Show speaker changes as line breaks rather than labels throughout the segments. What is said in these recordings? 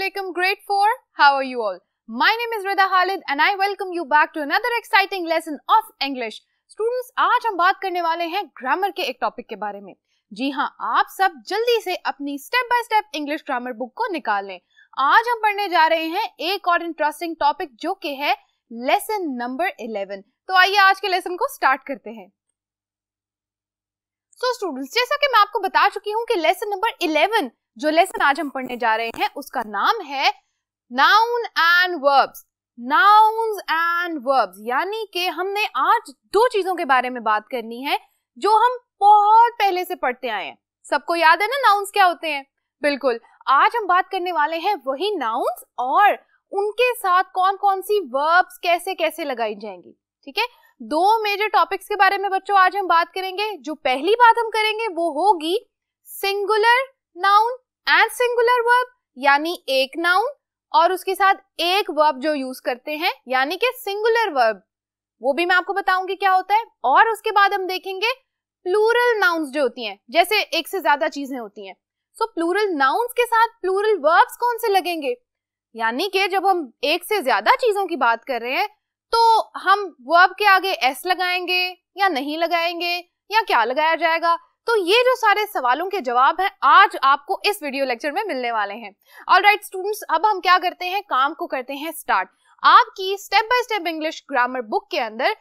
Assalamualaikum grade 4 how are you all my name is Rida Khalid and I welcome you back to another exciting lesson of English students आज हम बात करने वाले हैं grammar के एक टॉपिक के बारे में जी हाँ आप सब जल्दी से अपनी step by step English grammar book को निकाल लें आज हम पढ़ने जा रहे हैं एक और इंटरेस्टिंग टॉपिक जो कि है लेसन नंबर 11 तो आइए आज के लेसन को स्टार्ट करते हैं सो so, स्टूडेंट्स जैसा कि मैं आपको बता चुकी हूँ कि लेसन नंबर 11 जो लेसन आज हम पढ़ने जा रहे हैं उसका नाम है noun and verbs nouns and verbs यानी कि हमने आज दो चीजों के बारे में बात करनी है जो हम बहुत पहले से पढ़ते आए हैं सबको याद है ना नाउन्स क्या होते हैं बिल्कुल आज हम बात करने वाले हैं वही नाउन्स और उनके साथ कौन कौन सी वर्ब्स कैसे कैसे लगाई जाएंगी ठीक है दो मेजर टॉपिक्स के बारे में बच्चों आज हम बात करेंगे जो पहली बात हम करेंगे वो होगी singular noun and singular verb यानी एक नाउन और उसके साथ एक वर्ब जो यूज करते हैं यानी कि सिंगुलर वर्ब वो भी मैं आपको बताऊंगी क्या होता है और उसके बाद हम देखेंगे प्लूरल नाउन्स जो होती हैं जैसे एक से ज्यादा चीजें होती हैं सो प्लूरल नाउन्स के साथ प्लूरल वर्ब्स कौन से लगेंगे यानी कि जब हम एक से ज्यादा चीजों की बात कर रहे हैं तो हम वर्ब के आगे एस लगाएंगे या नहीं लगाएंगे या क्या लगाया जाएगा तो ये जो सारे सवालों के जवाब हैं आज आपको इस वीडियो लेक्चर में मिलने वाले हैं ऑल राइट स्टूडेंट्स अब हम क्या करते हैं काम को करते हैं स्टार्ट आपकी step by step English grammar book के अंदर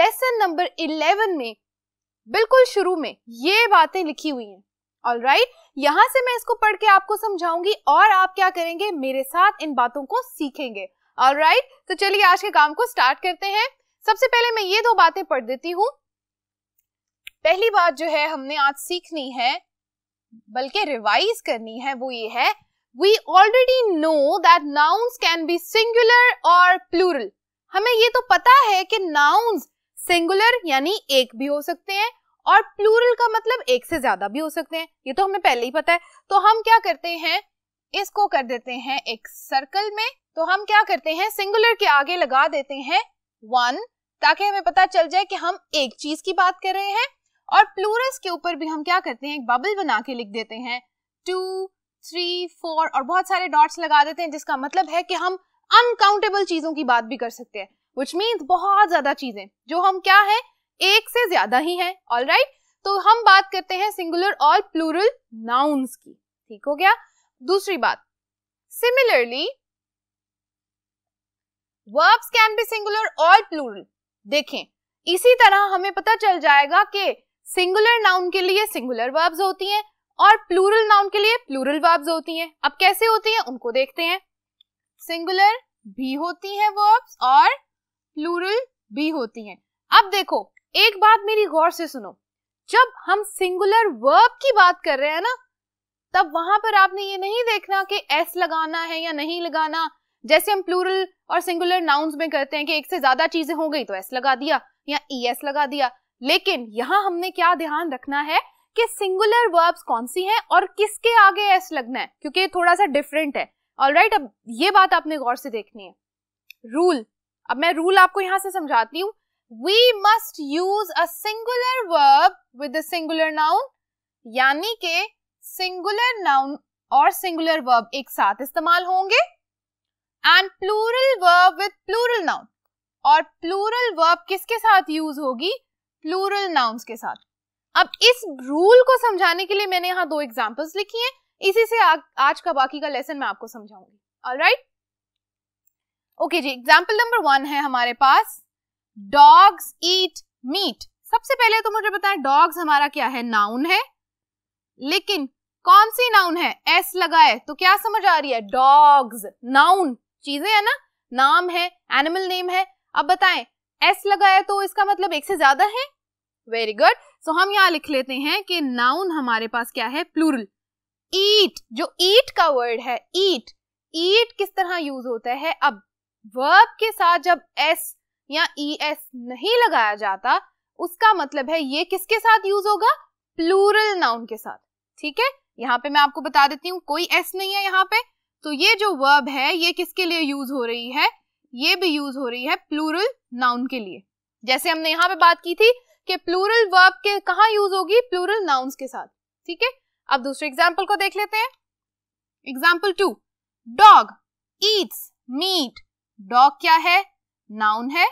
लेसन नंबर इलेवन में बिल्कुल शुरू में ये बातें लिखी हुई हैं ऑल राइट यहां से मैं इसको पढ़ के आपको समझाऊंगी और आप क्या करेंगे मेरे साथ इन बातों को सीखेंगे ऑल राइट तो चलिए आज के काम को स्टार्ट करते हैं सबसे पहले मैं ये दो बातें पढ़ देती हूँ पहली बात जो है हमने आज सीखनी है बल्कि रिवाइज करनी है वो ये है we already know that nouns can be singular और प्लूरल हमें ये तो पता है कि नाउन्स सिंगुलर यानी एक भी हो सकते हैं और प्लूरल का मतलब एक से ज्यादा भी हो सकते हैं ये तो हमें पहले ही पता है तो हम क्या करते हैं इसको कर देते हैं एक सर्कल में तो हम क्या करते हैं सिंगुलर के आगे लगा देते हैं वन ताकि हमें पता चल जाए कि हम एक चीज की बात कर रहे हैं और प्लूरस के ऊपर भी हम क्या करते हैं एक बबल बना के लिख देते हैं टू थ्री फोर और बहुत सारे डॉट्स लगा देते हैं जिसका मतलब है कि हम अनकाउंटेबल चीजों की बात भी कर सकते हैं विच मीन्स बहुत ज्यादा चीजें जो हम क्या है एक से ज्यादा ही है ऑल right? तो हम बात करते हैं सिंगुलर और प्लूरल नाउन्स की ठीक हो गया दूसरी बात similarly verbs can be singular और प्लूरल देखें इसी तरह हमें पता चल जाएगा कि सिंगुलर नाउन के लिए सिंगुलर वर्ब्स होती हैं और प्लूरल नाउन के लिए प्लूरल वर्ब्स होती हैं अब कैसे होती हैं उनको देखते हैं सिंगुलर भी होती हैं वर्ब्स और प्लूरल भी होती हैं अब देखो एक बात मेरी गौर से सुनो जब हम सिंगुलर वर्ब की बात कर रहे हैं ना तब वहां पर आपने ये नहीं देखना कि एस लगाना है या नहीं लगाना जैसे हम प्लूरल और सिंगुलर नाउन्स में करते हैं कि एक से ज्यादा चीजें हो गई तो एस लगा दिया या ई e एस लगा दिया लेकिन यहां हमने क्या ध्यान रखना है कि सिंगुलर वर्ब्स कौन सी हैं और किसके आगे एस लगना है क्योंकि थोड़ा सा डिफरेंट है ऑल right, अब ये बात आपने गौर से देखनी है रूल अब मैं रूल आपको यहां से समझाती हूँ we must use a singular verb with singular noun यानी के सिंगुलर नाउन और सिंगुलर वर्ब एक साथ इस्तेमाल होंगे and plural verb with plural noun और प्लूरल वर्ब किसके साथ यूज होगी प्लूरल नाउन्स के साथ अब इस रूल को समझाने के लिए मैंने यहाँ दो एग्जाम्पल्स लिखी हैं इसी से आ, आज का बाकी का लेसन मैं आपको समझाऊंगी ऑल राइट ओके जी एग्जाम्पल नंबर वन है हमारे पास डॉग्स ईट मीट सबसे पहले तो मुझे बताएं डॉग्स हमारा क्या है नाउन है लेकिन कौन सी नाउन है एस लगाए तो क्या समझ आ रही है डॉग्स नाउन चीजें है ना नाम है एनिमल नेम है अब बताएं एस लगाए तो इसका मतलब एक से ज्यादा है वेरी गुड सो हम यहाँ लिख लेते हैं कि नाउन हमारे पास क्या है प्लूरल ईट जो ईट का वर्ड है ईट ईट किस तरह यूज होता है अब वर्ब के साथ जब एस या ई एस नहीं लगाया जाता उसका मतलब है ये किसके साथ यूज होगा प्लूरल नाउन के साथ ठीक है यहाँ पे मैं आपको बता देती हूँ कोई एस नहीं है यहाँ पे तो ये जो वर्ब है ये किसके लिए यूज हो रही है ये भी यूज हो रही है प्लूरल नाउन के लिए जैसे हमने यहाँ पे बात की थी कि प्लूरल वर्ब के कहा यूज होगी प्लूरल नाउन्स के साथ ठीक है अब दूसरे एग्जाम्पल को देख लेते हैं example two dog eats meat dog क्या है नाउन है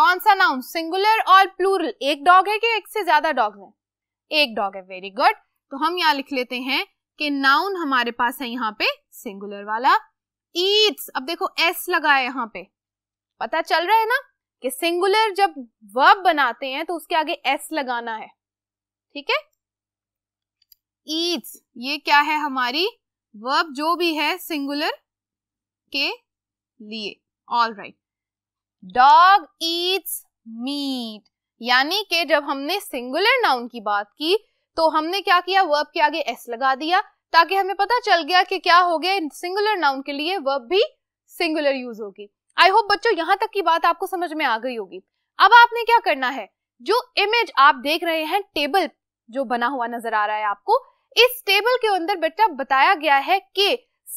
कौन सा नाउन सिंगुलर और प्लूरल एक डॉग है कि एक से ज्यादा डॉग है एक डॉग है वेरी गुड तो हम यहाँ लिख लेते हैं कि नाउन हमारे पास है यहाँ पे सिंगुलर वाला ईट्स अब देखो एस लगा है यहाँ पे पता चल रहा है ना कि सिंगुलर जब वर्ब बनाते हैं तो उसके आगे एस लगाना है ठीक है ईट्स ये क्या है हमारी वर्ब जो भी है सिंगुलर के लिए all right dog eats meat यानी कि जब हमने सिंगुलर नाउन की बात की तो हमने क्या किया वर्ब के आगे एस लगा दिया ताकि हमें पता चल गया कि क्या हो गया सिंगुलर नाउन के लिए वर्ब भी सिंगुलर यूज होगी आई होप बच्चों यहाँ तक की बात आपको समझ में आ गई होगी अब आपने क्या करना है जो इमेज आप देख रहे हैं टेबल जो बना हुआ नजर आ रहा है आपको इस टेबल के अंदर बेटा बताया गया है कि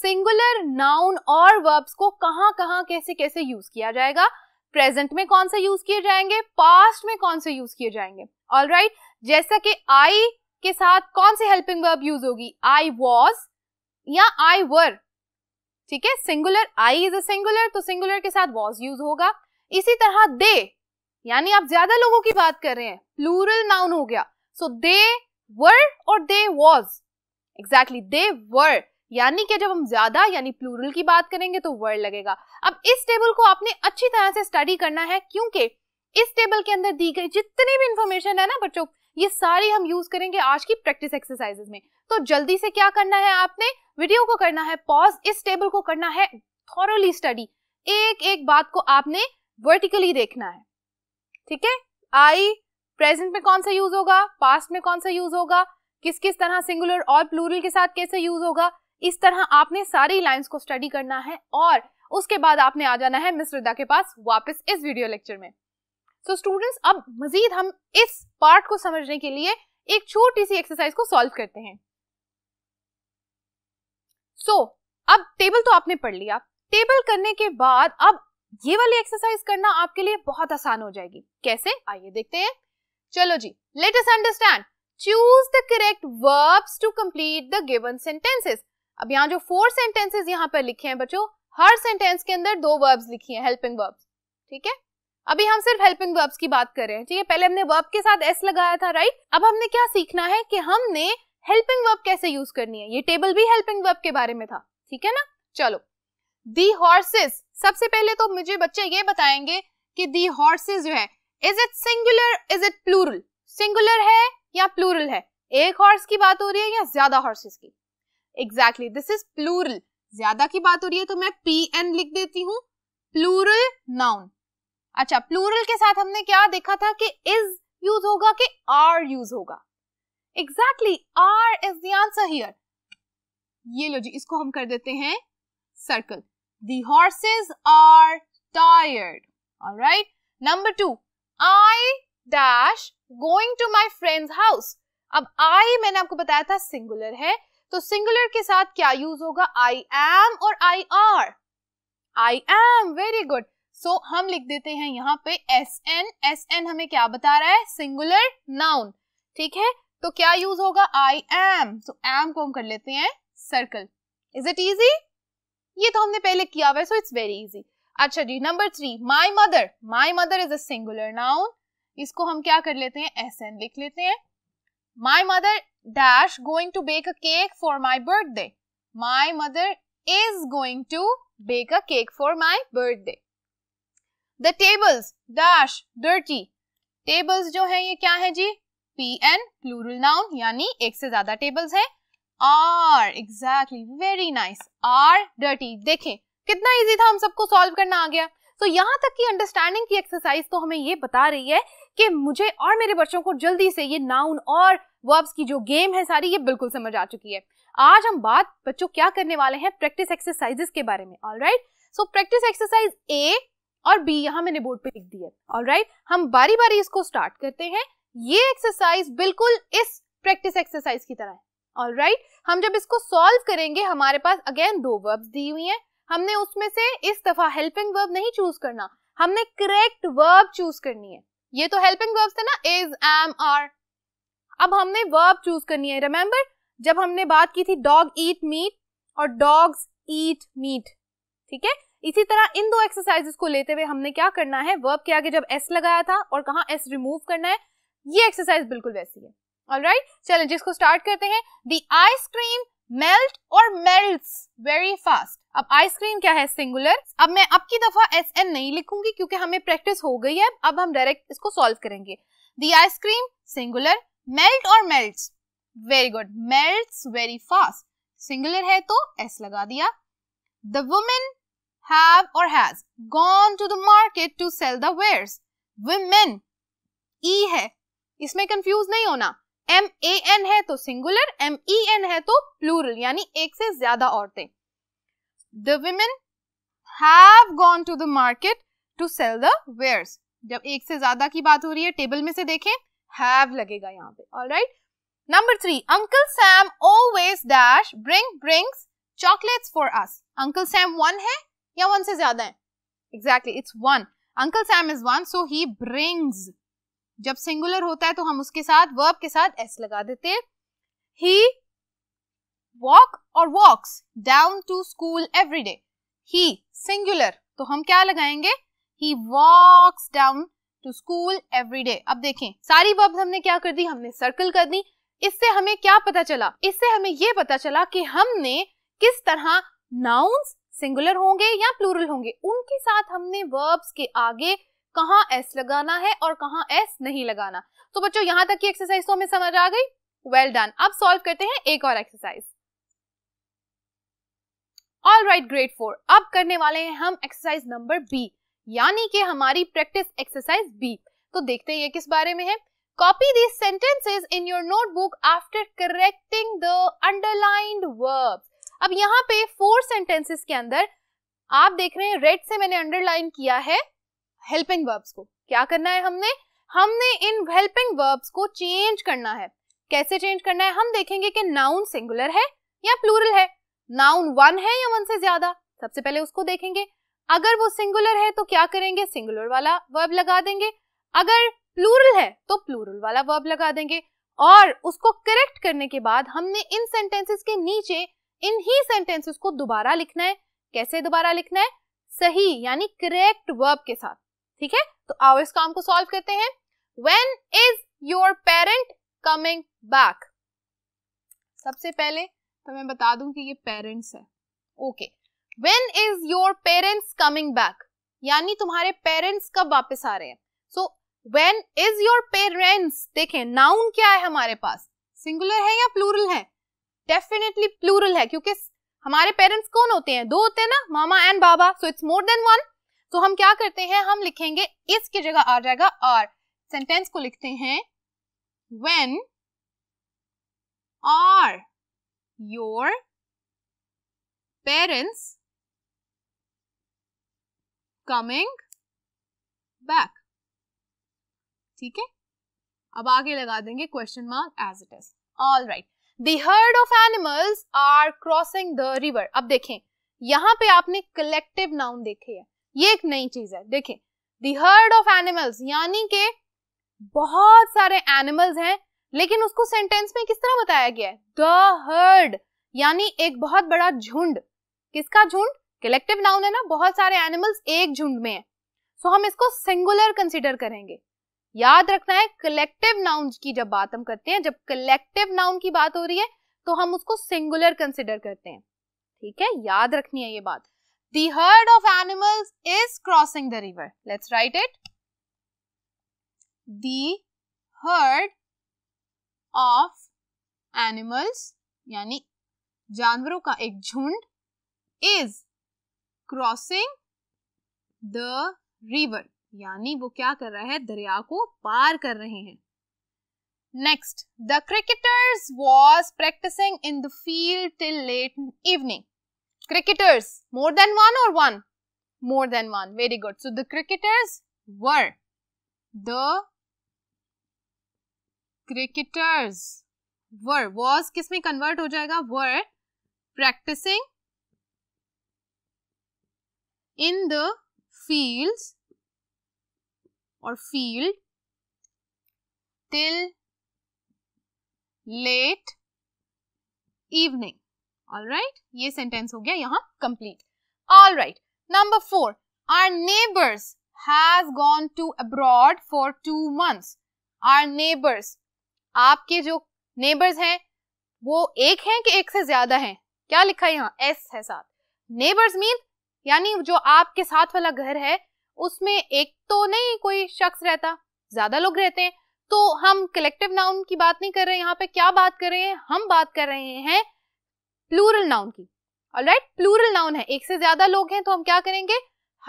सिंगुलर नाउन और वर्ब्स को कहां कहां कैसे कैसे यूज किया जाएगा प्रेजेंट में कौन से यूज किए जाएंगे पास्ट में कौन से यूज किए जाएंगे ऑल राइट right? जैसा कि आई के साथ कौन सी हेल्पिंग वर्ब यूज होगी आई वॉज या आई वर ठीक है singular I is a singular तो सिंगुलर के साथ वॉज यूज होगा इसी तरह दे यानी आप ज्यादा लोगों की बात कर रहे हैं प्लूरल नाउन हो गया सो दे वर और दे वॉज एग्जैक्टली दे वर यानी कि जब हम ज्यादा यानी प्लूरल की बात करेंगे तो वर्ड लगेगा अब इस टेबल को आपने अच्छी तरह से स्टडी करना है क्योंकि इस टेबल के अंदर दी गई जितनी भी इंफॉर्मेशन है ना बच्चों ये सारी हम यूज करेंगे आज की प्रैक्टिस एक्सरसाइजेस में तो जल्दी से क्या करना है आपने वीडियो को करना है पॉज इस टेबल को करना है थॉरली स्टडी एक एक बात को आपने वर्टिकली देखना है ठीक है आई प्रेजेंट में कौन सा यूज होगा पास्ट में कौन सा यूज होगा किस किस तरह सिंगुलर और प्लूरल के साथ कैसे यूज होगा इस तरह आपने सारी लाइंस को स्टडी करना है और उसके बाद आपने आ जाना है मिस रिदा के पास वापस इस वीडियो लेक्चर में सो so, स्टूडेंट्स अब मजीद हम इस पार्ट को समझने के लिए एक छोटी सी एक्सरसाइज को सॉल्व करते हैं सो so, अब टेबल तो आपने पढ़ लिया टेबल करने के बाद अब ये वाली एक्सरसाइज करना आपके लिए बहुत आसान हो जाएगी कैसे आइए देखते हैं चलो जी let us understand choose the correct verbs to complete the given sentences अब यहाँ जो फोर सेंटेंसेस यहाँ पर लिखे हैं बच्चों हर सेंटेंस के अंदर दो वर्ब्स लिखी हैं हेल्पिंग वर्ब्स ठीक है अभी हम सिर्फ हेल्पिंग वर्ब्स की बात कर रहे हैं ठीक है पहले हमने वर्ब के साथ एस लगाया था राइट अब हमने क्या सीखना है कि हमने हेल्पिंग वर्ब कैसे यूज करनी है ये टेबल भी हेल्पिंग वर्ब के बारे में था ठीक है ना चलो दी हॉर्सेस सबसे पहले तो मुझे बच्चे ये बताएंगे कि दी हॉर्सेस जो है is it singular is it plural singular है या प्लूरल है एक हॉर्स की बात हो रही है या ज्यादा हॉर्सेस की एग्जैक्टली दिस इज प्लूरल ज्यादा की बात हो रही है तो मैं पी एन लिख देती हूँ प्लूरल नाउन अच्छा प्लूरल के साथ हमने क्या देखा था कि इज यूज होगा कि आर यूज होगा exactly are is the answer here ये लो जी इसको हम कर देते हैं circle the horses are tired right number two I dash going to my friends house अब आई मैंने आपको बताया था सिंगुलर है तो सिंगुलर के साथ क्या यूज होगा आई एम और I are I am very good so हम लिख देते हैं यहाँ पे एस एन एस एन हमें क्या बता रहा है सिंगुलर नाउन ठीक है तो क्या यूज होगा आई एम सो एम को हम कर लेते हैं सर्कल इज इट इजी ये तो हमने पहले किया हुआ है सो इट्स वेरी इजी अच्छा जी number three my mother my mother is a singular noun इसको हम क्या कर लेते हैं एस एन लिख लेते हैं my mother dash going to bake a cake for my birthday my mother is going to bake a cake for my birthday the tables dash dirty tables जो है ये क्या है जी पी एन प्लूरल नाउन यानी एक से ज्यादा टेबल्स है are exactly very nice are dirty देखें कितना इजी था हम सबको सॉल्व करना आ गया तो so, यहाँ तक की अंडरस्टैंडिंग की एक्सरसाइज तो हमें ये बता रही है कि मुझे और मेरे बच्चों को जल्दी से ये नाउन और वर्ब्स की जो गेम है सारी ये बिल्कुल समझ आ चुकी है आज हम बात बच्चों क्या करने वाले हैं प्रैक्टिस एक्सरसाइजेस के बारे में all right so practice exercise A और बी यहाँ मैंने बोर्ड पे लिख दी है ऑल राइट right? हम बारी बारी इसको स्टार्ट करते हैं ये एक्सरसाइज बिल्कुल इस प्रैक्टिस एक्सरसाइज की तरह है ऑल राइट right? हम जब इसको सॉल्व करेंगे हमारे पास अगेन दो वर्ब्स दी हुई हैं हमने उसमें से इस दफा हेल्पिंग वर्ब नहीं चूज करना हमने करेक्ट वर्ब चूज करनी है ये तो हेल्पिंग वर्ब्स थे ना इज एम आर अब हमने वर्ब चूज करनी है रिमेम्बर जब हमने बात की थी डॉग ईट मीट और डॉग्स ईट मीट ठीक है इसी तरह इन दो एक्सरसाइजेस को लेते हुए हमने क्या करना है वर्ब के आगे जब एस लगाया था और कहा एस रिमूव करना है ये एक्सरसाइज बिल्कुल वैसी है ऑल राइट चलो जिसको स्टार्ट करते हैं द आइसक्रीम मेल्ट और मेल्ट्स वेरी फास्ट अब आइसक्रीम क्या है सिंगुलर अब मैं अब की दफा एस एन नहीं लिखूंगी क्योंकि हमें प्रैक्टिस हो गई है अब हम डायरेक्ट इसको सॉल्व करेंगे द आइसक्रीम सिंगुलर मेल्ट और melts very good melt very fast singular है तो एस लगा दिया the women have or has gone to the market to sell the wares women ई है इसमें कंफ्यूज नहीं होना एम ए एन है तो सिंगुलर एम ई एन है तो प्लूरल यानी एक से ज्यादा औरतें the women have gone to the market to sell the wares जब एक से ज्यादा की बात हो रही है टेबल में से देखें हैव लगेगा यहाँ पे right number three uncle Sam always dash bring brings chocolates for us uncle Sam one है या वन से ज्यादा है exactly it's one uncle Sam is one so he brings जब सिंगुलर होता है तो हम उसके साथ वर्ब के साथ एस लगा देते हैं ही वॉक और walks down to school every day he singular तो हम क्या लगाएंगे he walks down to school every day अब देखें सारी वर्ब हमने क्या कर दी हमने सर्कल कर दी इससे हमें क्या पता चला इससे हमें ये पता चला कि हमने किस तरह नाउन्स सिंगुलर होंगे या प्लूरल होंगे उनके साथ हमने वर्ब्स के आगे कहाँ एस लगाना है और कहाँ एस नहीं लगाना तो बच्चों यहां तक की एक्सरसाइज तो हमें समझ आ गई वेल डन अब सॉल्व करते हैं एक और exercise all right grade four अब करने वाले हैं हम एक्सरसाइज नंबर बी यानी कि हमारी प्रैक्टिस एक्सरसाइज बी तो देखते हैं ये किस बारे में है copy these sentences in your notebook after correcting the underlined verb अब यहाँ पे फोर सेंटेंसेस के अंदर आप देख रहे हैं रेड से मैंने अंडरलाइन किया है हेल्पिंग वर्ब्स को क्या करना है हमने हमने इन हेल्पिंग वर्ब्स को चेंज करना है कैसे चेंज करना है हम देखेंगे कि नाउन सिंगुलर है या प्लूरल है नाउन वन है या वन से ज्यादा सबसे पहले उसको देखेंगे अगर वो सिंगुलर है तो क्या करेंगे सिंगुलर वाला वर्ब लगा देंगे अगर प्लूरल है तो प्लूरल वाला वर्ब लगा देंगे और उसको करेक्ट करने के बाद हमने इन सेंटेंसेस के नीचे इन ही सेंटेंसेस को दोबारा लिखना है कैसे दोबारा लिखना है सही यानी करेक्ट वर्ब के साथ ठीक है तो आओ इस काम को सॉल्व करते हैं when is your parent coming back सबसे पहले तो मैं बता दूं कि ये पेरेंट्स है okay when is your parents coming back यानी तुम्हारे पेरेंट्स कब वापस आ रहे हैं so when is your parents देखें नाउन क्या है हमारे पास सिंगुलर है या प्लूरल है डेफिनेटली प्लूरल है क्योंकि हमारे पेरेंट्स कौन होते हैं दो होते हैं ना mama and baba so it's more than one तो हम क्या करते हैं हम लिखेंगे इस की जगह आ जाएगा आर सेंटेंस को लिखते हैं when are your parents coming back ठीक है अब आगे लगा देंगे question mark as it is all right third herd of animals are crossing the river अब देखें यहां पे आपने कलेक्टिव नाउन देखे है ये एक नई चीज है देखिए दी हर्ड ऑफ एनिमल्स यानी के बहुत सारे एनिमल्स हैं लेकिन उसको सेंटेंस में किस तरह बताया गया है द हर्ड यानी एक बहुत बड़ा झुंड किसका झुंड कलेक्टिव नाउन है ना बहुत सारे एनिमल्स एक झुंड में है सो so, हम इसको सिंगुलर कंसिडर करेंगे याद रखना है कलेक्टिव नाउन की जब बात हम करते हैं जब कलेक्टिव नाउन की बात हो रही है तो हम उसको सिंगुलर कंसिडर करते हैं ठीक है याद रखनी है ये बात The herd of animals is crossing the river. Let's write it. The herd of animals यानी जानवरों का एक झुंड is crossing the river यानी वो क्या कर रहा है दरिया को पार कर रहे हैं Next, the cricketers was practicing in the field till late evening. Cricketers, more than one or one? More than one. Very good. So the cricketers were the cricketers were was किस में convert हो जाएगा were practicing in the fields or field till late evening all right ये sentence हो गया यहाँ complete all right number four our neighbours has gone to abroad for two months our neighbours आपके जो नेबर्स हैं वो एक हैं कि एक से ज्यादा हैं क्या लिखा है यहाँ एस है साथ नेबर्स मीन यानी जो आपके साथ वाला घर है उसमें एक तो नहीं कोई शख्स रहता ज्यादा लोग रहते हैं तो हम कलेक्टिव नाउन की बात नहीं कर रहे हैं यहाँ पे क्या बात कर रहे हैं हम बात कर रहे हैं प्लूरल नाउन की ऑल राइट प्लूरल नाउन है एक से ज्यादा लोग हैं तो हम क्या करेंगे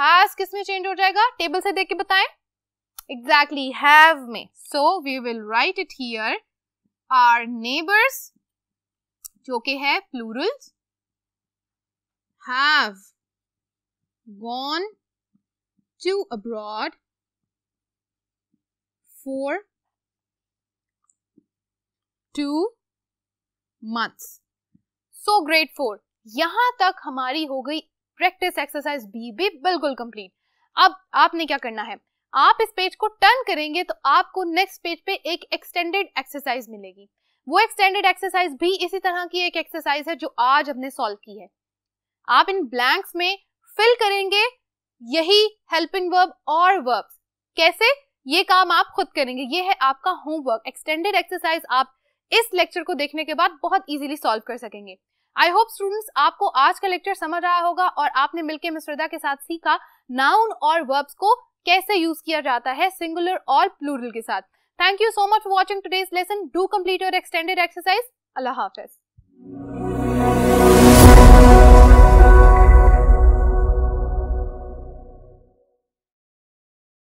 हैज किस में चेंज हो जाएगा टेबल से देख के बताए एग्जैक्टली हैव में so we will write it here our neighbours जो कि है plural have gone to abroad for two months so grade four यहाँ तक हमारी हो गई प्रैक्टिस एक्सरसाइज बी भी बिल्कुल कंप्लीट अब आपने क्या करना है आप इस पेज को टर्न करेंगे तो आपको नेक्स्ट पेज पे एक एक्सटेंडेड एक्सरसाइज मिलेगी वो एक्सटेंडेड एक्सरसाइज भी इसी तरह की एक एक्सरसाइज है जो आज हमने सॉल्व की है आप इन ब्लैंक्स में फिल करेंगे यही हेल्पिंग वर्ब और वर्ब्स कैसे ये काम आप खुद करेंगे ये है आपका होमवर्क एक्सटेंडेड एक्सरसाइज आप इस लेक्चर को देखने के बाद बहुत इजीली सॉल्व कर सकेंगे आई होप स्टूडेंट्स आपको आज का लेक्चर समझ रहा होगा और आपने मिलकर मिश्रदा के साथ सीखा नाउन और वर्ब्स को कैसे यूज किया जाता है सिंगुलर और प्लूरल के साथ thank you so much for watching today's lesson do complete your extended exercise अल्लाह हाफिज